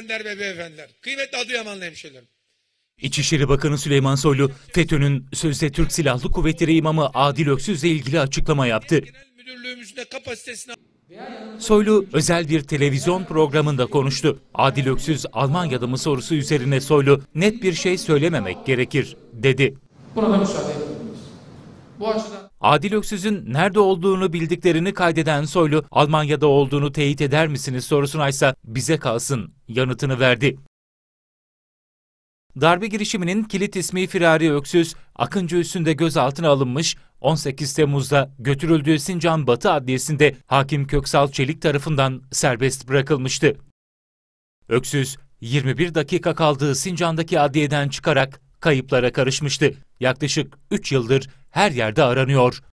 Hanımefendiler ve beyefendiler, kıymetli Adıyamanlı hemşehrilerim. İçişleri Bakanı Süleyman Soylu, FETÖ'nün sözde Türk Silahlı Kuvvetleri imamı Adil Öksüz'le ilgili açıklama yaptı. Kapasitesine... Soylu özel bir televizyon programında konuştu. Adil Öksüz Almanya'da mı sorusu üzerine Soylu net bir şey söylememek gerekir dedi. Burada müsaade edin. Bu açıdan. Adil Öksüz'ün nerede olduğunu bildiklerini kaydeden Soylu, Almanya'da olduğunu teyit eder misiniz sorusuna ise bize kalsın yanıtını verdi. Darbe girişiminin kilit ismi Firari Öksüz, Akıncı üstünde gözaltına alınmış, 18 Temmuz'da götürüldüğü Sincan Batı Adliyesi'nde hakim Köksal Çelik tarafından serbest bırakılmıştı. Öksüz, 21 dakika kaldığı Sincan'daki adliyeden çıkarak kayıplara karışmıştı. Yaklaşık 3 yıldır her yerde aranıyor.